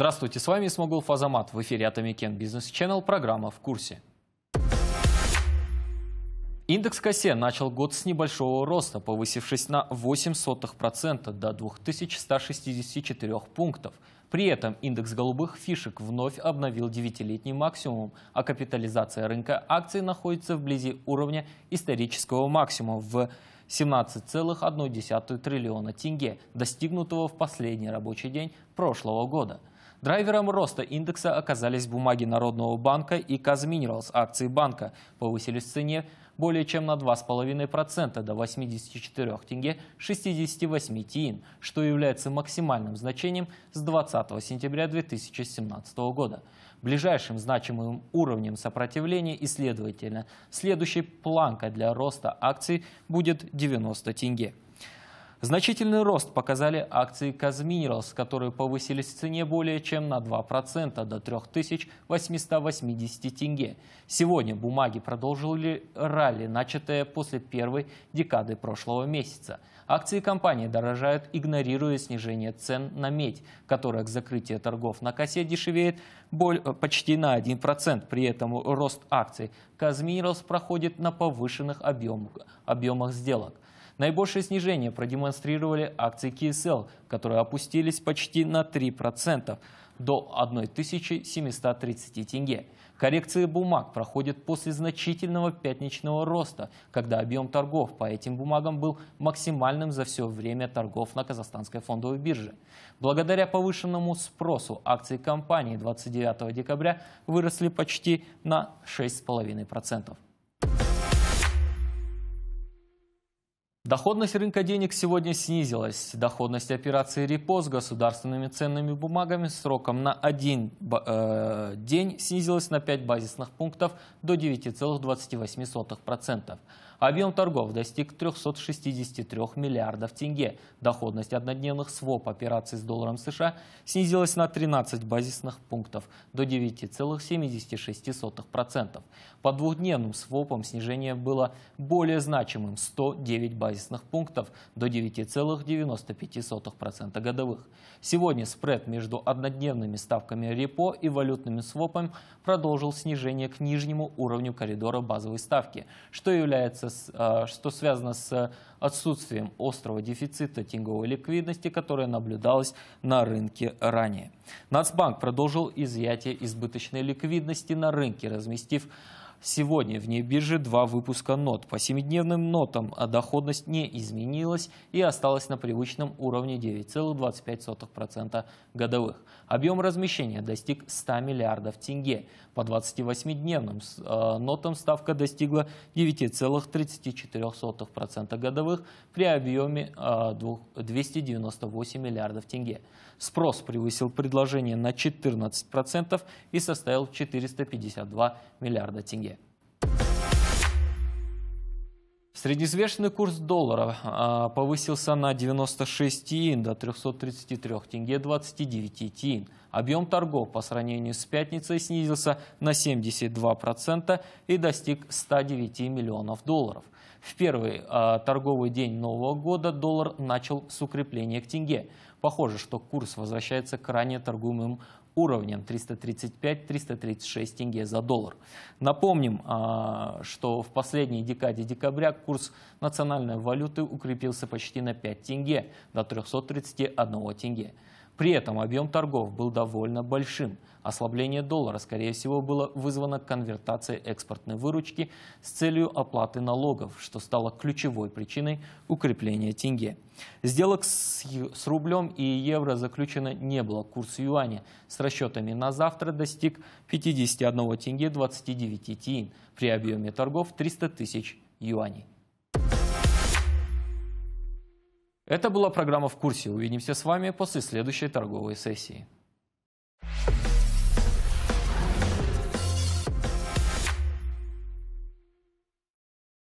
Здравствуйте, с вами Смогул Фазамат. В эфире АтомиКен Бизнес Channel, программа «В курсе». Индекс Косе начал год с небольшого роста, повысившись на 0,08% до 2164 пунктов. При этом индекс голубых фишек вновь обновил девятилетний максимум, а капитализация рынка акций находится вблизи уровня исторического максимума в 17,1 триллиона тенге, достигнутого в последний рабочий день прошлого года – Драйвером роста индекса оказались бумаги Народного банка и Казминералс, акции банка. Повысились в цене более чем на 2,5% до 84 тенге 68 тиин, что является максимальным значением с 20 сентября 2017 года. Ближайшим значимым уровнем сопротивления и, следовательно, следующей планкой для роста акций будет 90 тенге. Значительный рост показали акции «Казминералс», которые повысились в цене более чем на 2% до 3880 тенге. Сегодня бумаги продолжили ралли, начатое после первой декады прошлого месяца. Акции компании дорожают, игнорируя снижение цен на медь, которая к закрытию торгов на косе дешевеет э, почти на 1%. При этом рост акций «Казминералс» проходит на повышенных объемах сделок. Наибольшее снижение продемонстрировали акции KSL, которые опустились почти на 3% до 1730 тенге. Коррекции бумаг проходят после значительного пятничного роста, когда объем торгов по этим бумагам был максимальным за все время торгов на казахстанской фондовой бирже. Благодаря повышенному спросу акции компании 29 декабря выросли почти на 6,5%. Доходность рынка денег сегодня снизилась. Доходность операции репо с государственными ценными бумагами сроком на один э, день снизилась на 5 базисных пунктов до 9,28%. Объем торгов достиг 363 миллиардов тенге. Доходность однодневных своп операций с долларом США снизилась на 13 базисных пунктов до 9,76%. По двухдневным свопам снижение было более значимым – 109 базисных базисных пунктов до 9,95% годовых. Сегодня спред между однодневными ставками репо и валютными свопами продолжил снижение к нижнему уровню коридора базовой ставки, что, является, а, что связано с отсутствием острого дефицита тенговой ликвидности, которая наблюдалась на рынке ранее. Нацбанк продолжил изъятие избыточной ликвидности на рынке, разместив Сегодня в Небирже два выпуска нот по семидневным нотам, а доходность не изменилась и осталась на привычном уровне 9,25% годовых. Объем размещения достиг 100 миллиардов тенге. По 28-дневным э, нотам ставка достигла 9,34% годовых при объеме 298 э, миллиардов тенге. Спрос превысил предложение на 14% и составил 452 миллиарда тенге. Среднесвешенный курс доллара а, повысился на 96 иен до 333 тенге 29 тиин. Объем торгов по сравнению с пятницей снизился на 72% и достиг 109 миллионов долларов. В первый а, торговый день Нового года доллар начал с укрепления к тенге – Похоже, что курс возвращается к ранее торгуемым уровням 335-336 тенге за доллар. Напомним, а, что в последней декаде декабря курс национальной валюты укрепился почти на 5 тенге до 331 тенге. При этом объем торгов был довольно большим. Ослабление доллара, скорее всего, было вызвано конвертацией экспортной выручки с целью оплаты налогов, что стало ключевой причиной укрепления тенге. Сделок с, рублем и евро заключено не было. Курс юаня с расчетами на завтра достиг 51 тенге 29 тиин при объеме торгов 300 тысяч юаней. Это была программа «В курсе». Увидимся с вами после следующей торговой сессии.